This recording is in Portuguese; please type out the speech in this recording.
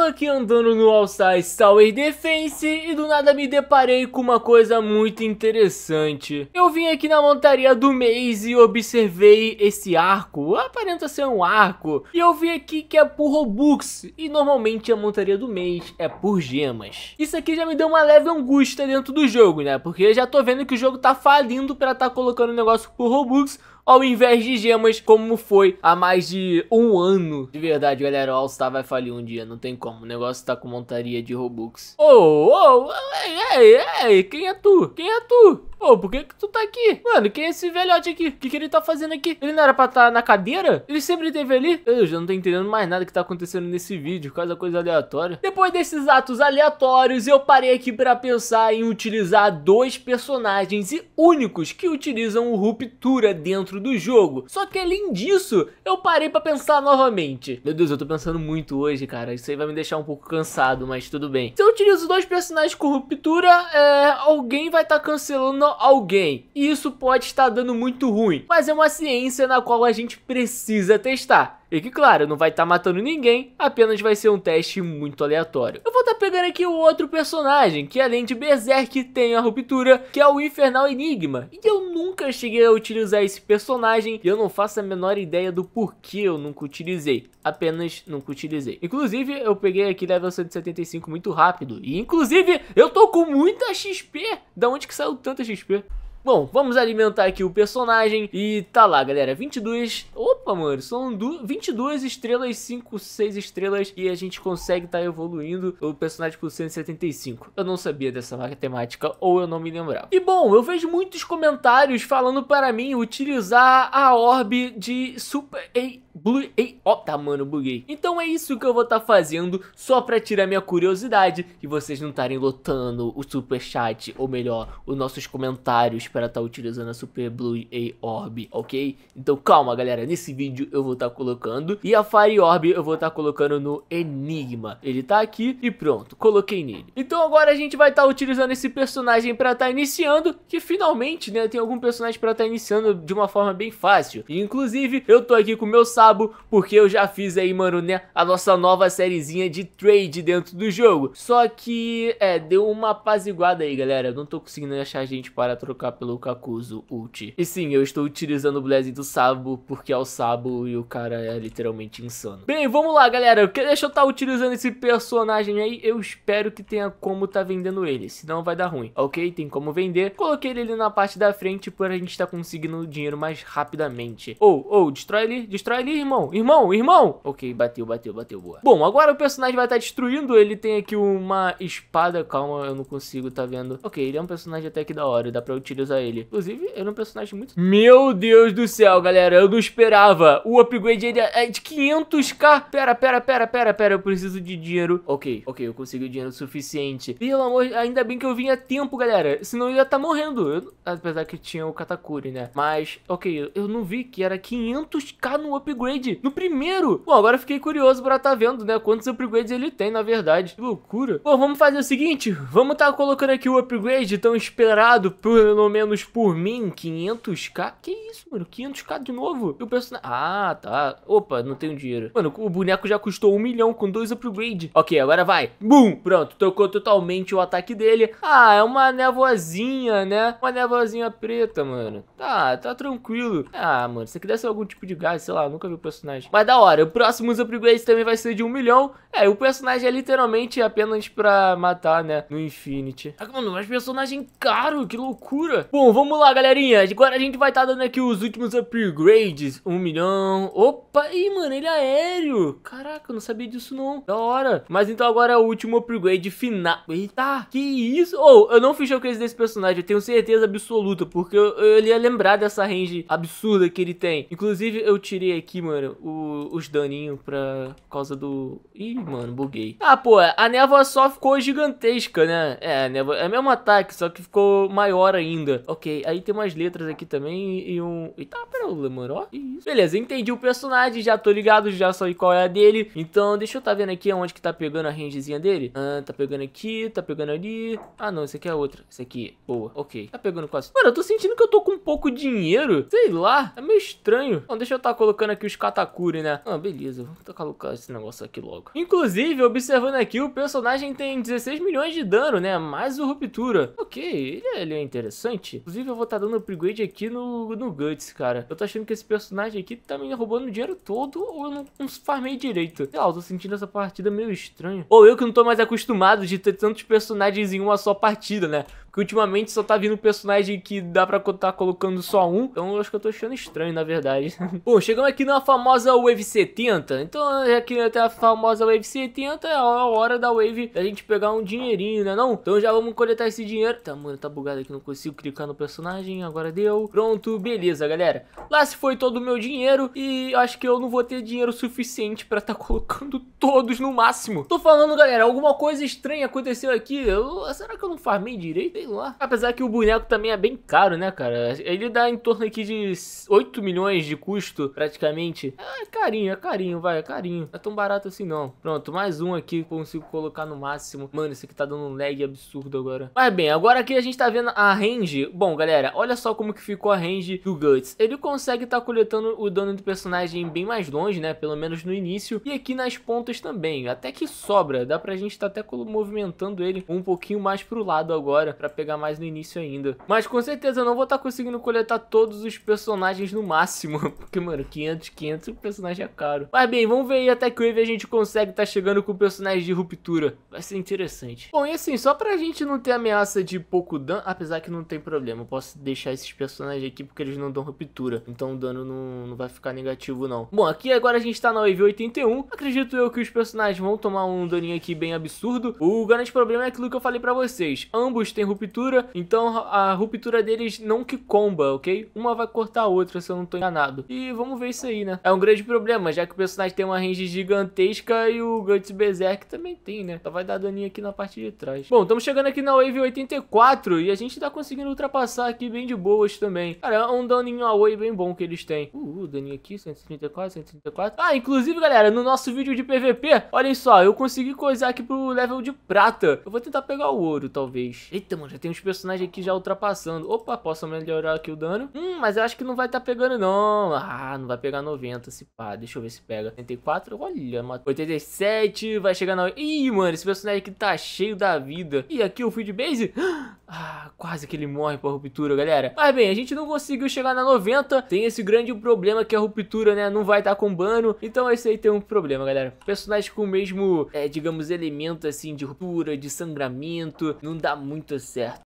Tava aqui andando no Alsize Tower Defense e do nada me deparei com uma coisa muito interessante. Eu vim aqui na montaria do Maze e observei esse arco, aparenta ser um arco, e eu vi aqui que é por Robux, e normalmente a montaria do Maze é por gemas. Isso aqui já me deu uma leve angústia dentro do jogo, né, porque já tô vendo que o jogo tá falindo pra tá colocando o negócio por Robux, ao invés de gemas, como foi há mais de um ano. De verdade, galera, o All Star vai falir um dia, não tem como. O negócio tá com montaria de Robux. Ô, oh, ô, oh, ei, ei, ei, quem é tu? Quem é tu? Pô, oh, por que que tu tá aqui? Mano, quem é esse velhote aqui? O que que ele tá fazendo aqui? Ele não era pra estar tá na cadeira? Ele sempre teve ali? Eu já não tô entendendo mais nada que tá acontecendo nesse vídeo, cada coisa aleatória. Depois desses atos aleatórios, eu parei aqui pra pensar em utilizar dois personagens e únicos que utilizam o Ruptura dentro do jogo. Só que além disso, eu parei pra pensar novamente. Meu Deus, eu tô pensando muito hoje, cara. Isso aí vai me deixar um pouco cansado, mas tudo bem. Se eu utilizo dois personagens com Ruptura, é... alguém vai estar tá cancelando alguém. E isso pode estar dando muito ruim, mas é uma ciência na qual a gente precisa testar. E que, claro, não vai estar tá matando ninguém, apenas vai ser um teste muito aleatório. Eu vou estar tá pegando aqui o outro personagem, que além de Berserk tem a ruptura, que é o Infernal Enigma. E eu nunca cheguei a utilizar esse personagem, e eu não faço a menor ideia do porquê eu nunca utilizei. Apenas nunca utilizei. Inclusive, eu peguei aqui level 175 muito rápido. E inclusive, eu tô com muita XP. Da onde que saiu tanta XP? Bom, vamos alimentar aqui o personagem e tá lá, galera, 22... Opa, mano, são du... 22 estrelas, 5, 6 estrelas e a gente consegue tá evoluindo o personagem com 175. Eu não sabia dessa matemática ou eu não me lembrava. E bom, eu vejo muitos comentários falando para mim utilizar a orbe de Super... Ei Blue ray Opa, mano, buguei. Então é isso que eu vou estar tá fazendo, só pra tirar minha curiosidade e vocês não estarem lotando o super chat, ou melhor, os nossos comentários para estar tá utilizando a Super Blue A Orb, ok? Então calma, galera, nesse vídeo eu vou estar tá colocando e a Fire Orb eu vou estar tá colocando no Enigma. Ele tá aqui e pronto, coloquei nele. Então agora a gente vai estar tá utilizando esse personagem pra estar tá iniciando, que finalmente, né, tem algum personagem pra estar iniciando de uma forma bem fácil. E, inclusive, eu tô aqui com o meu sábio brabo, porque eu já fiz aí, mano, né, a nossa nova sériezinha de trade dentro do jogo. Só que, é, deu uma apaziguada aí, galera. Eu não tô conseguindo achar gente para trocar pelo Kakuzu ult. E sim, eu estou utilizando o blaze do Sabo, porque é o Sabo e o cara é literalmente insano. Bem, vamos lá, galera. Deixa eu estar tá utilizando esse personagem aí. Eu espero que tenha como tá vendendo ele, senão vai dar ruim, ok? Tem como vender. Coloquei ele na parte da frente para a gente estar tá conseguindo dinheiro mais rapidamente. Ou, oh, ou, oh, destrói ele, destrói ele irmão, irmão, irmão. Ok, bateu, bateu, bateu, boa. Bom, agora o personagem vai estar tá destruindo, ele tem aqui uma espada, calma, eu não consigo, tá vendo? Ok, ele é um personagem até que da hora, dá pra utilizar ele. Inclusive, ele é um personagem muito... Meu Deus do céu, galera, eu não esperava. O upgrade ele é de 500k. Pera, pera, pera, pera, pera, eu preciso de dinheiro. Ok, ok, eu consegui o dinheiro suficiente. Pelo amor, ainda bem que eu vim a tempo, galera, senão eu ia estar tá morrendo. Eu... Apesar que tinha o Katakuri, né? Mas, ok, eu não vi que era 500k no upgrade upgrade no primeiro. Bom, agora fiquei curioso pra tá vendo, né, quantos upgrades ele tem, na verdade. Que loucura. Bom, vamos fazer o seguinte, vamos tá colocando aqui o upgrade tão esperado, pelo menos por mim, 500k. Que isso, mano, 500k de novo? E o personagem... Ah, tá. Opa, não tenho dinheiro. Mano, o boneco já custou um milhão com dois upgrades. Ok, agora vai. Bum! Pronto, trocou totalmente o ataque dele. Ah, é uma nevoazinha, né? Uma nevoazinha preta, mano. Tá, tá tranquilo. Ah, mano, se aqui desse algum tipo de gás, sei lá, nunca vi personagem. Mas da hora, o próximo upgrade também vai ser de um milhão. É, o personagem é literalmente apenas pra matar, né, no Infinity. Tá, mano, mas personagem caro, que loucura. Bom, vamos lá, galerinha. Agora a gente vai estar tá dando aqui os últimos upgrades. Um milhão. Opa, ih, mano, ele é aéreo. Caraca, eu não sabia disso não. Da hora. Mas então agora é o último upgrade final. Eita, que isso? Ou, oh, eu não fiz o case desse personagem, eu tenho certeza absoluta, porque eu, eu ia lembrar dessa range absurda que ele tem. Inclusive, eu tirei aqui, mano mano, o, os daninhos pra causa do... Ih, mano, buguei. Ah, pô, a névoa só ficou gigantesca, né? É, a névoa é o mesmo ataque, só que ficou maior ainda. Ok, aí tem umas letras aqui também e um... Eita, tá pérola, mano, ó. Isso. Beleza, entendi o personagem, já tô ligado, já sei qual é a dele. Então, deixa eu tá vendo aqui onde que tá pegando a rangezinha dele. Ah, tá pegando aqui, tá pegando ali. Ah, não, esse aqui é outra. Esse aqui, boa, ok. Tá pegando quase... Mano, eu tô sentindo que eu tô com pouco dinheiro. Sei lá, é meio estranho. Então, deixa eu tá colocando aqui os Katakuri, né? Ah, beleza, vou tacar Lucas esse negócio aqui logo. Inclusive, observando aqui, o personagem tem 16 milhões de dano, né? Mais o Ruptura. Ok, ele é, ele é interessante. Inclusive, eu vou estar tá dando upgrade aqui no, no Guts, cara. Eu tô achando que esse personagem aqui tá me roubando o dinheiro todo ou eu não, não farmei direito. Sei lá, eu tô sentindo essa partida meio estranha. Ou eu que não tô mais acostumado de ter tantos personagens em uma só partida, né? Porque ultimamente só tá vindo personagem que dá pra tá colocando só um. Então eu acho que eu tô achando estranho, na verdade. Bom, chegamos aqui na famosa Wave 70. Então, aqui até a famosa Wave 70 é a hora da Wave da gente pegar um dinheirinho, né não? Então já vamos coletar esse dinheiro. Tá, mano, tá bugado aqui, não consigo clicar no personagem. Agora deu. Pronto, beleza, galera. Lá se foi todo o meu dinheiro e acho que eu não vou ter dinheiro suficiente pra tá colocando todos no máximo. Tô falando, galera, alguma coisa estranha aconteceu aqui. Eu, será que eu não farmei direito? sei lá. Apesar que o boneco também é bem caro, né, cara? Ele dá em torno aqui de 8 milhões de custo, praticamente. É carinho, é carinho, vai, é carinho. Não é tão barato assim, não. Pronto, mais um aqui consigo colocar no máximo. Mano, esse aqui tá dando um lag absurdo agora. Mas bem, agora aqui a gente tá vendo a range. Bom, galera, olha só como que ficou a range do Guts. Ele consegue tá coletando o dano do personagem bem mais longe, né? Pelo menos no início. E aqui nas pontas também. Até que sobra. Dá pra gente tá até movimentando ele um pouquinho mais pro lado agora. Pra pegar mais no início ainda. Mas com certeza eu não vou estar tá conseguindo coletar todos os personagens no máximo. Porque, mano, 500, 500, o personagem é caro. Mas bem, vamos ver aí até que o Wave a gente consegue estar tá chegando com personagens de ruptura. Vai ser interessante. Bom, e assim, só pra gente não ter ameaça de pouco dano, apesar que não tem problema, eu posso deixar esses personagens aqui porque eles não dão ruptura. Então o dano não, não vai ficar negativo, não. Bom, aqui agora a gente tá na Wave 81. Acredito eu que os personagens vão tomar um daninho aqui bem absurdo. O grande problema é aquilo que eu falei pra vocês. Ambos têm ruptura ruptura, então a ruptura deles não que comba, ok? Uma vai cortar a outra, se eu não tô enganado. E vamos ver isso aí, né? É um grande problema, já que o personagem tem uma range gigantesca e o Guts Berserk também tem, né? Só vai dar daninho aqui na parte de trás. Bom, estamos chegando aqui na Wave 84 e a gente tá conseguindo ultrapassar aqui bem de boas também. Cara, é um daninho away bem bom que eles têm. Uh, uh daninho aqui, 134, 134. Ah, inclusive, galera, no nosso vídeo de PVP, olhem só, eu consegui coisar aqui pro level de prata. Eu vou tentar pegar o ouro, talvez. Eita, mano já tem uns personagens aqui já ultrapassando. Opa, posso melhorar aqui o dano. Hum, mas eu acho que não vai tá pegando não. Ah, não vai pegar 90 se pá. Deixa eu ver se pega. 84, olha, 87, vai chegar na... Ih, mano, esse personagem aqui tá cheio da vida. E aqui o Field Base... Ah, quase que ele morre por ruptura, galera. Mas bem, a gente não conseguiu chegar na 90. Tem esse grande problema que a ruptura, né, não vai estar tá com bano. Então esse aí tem um problema, galera. Personagens com o mesmo, é, digamos, elemento, assim, de ruptura, de sangramento. Não dá muito certo Ya.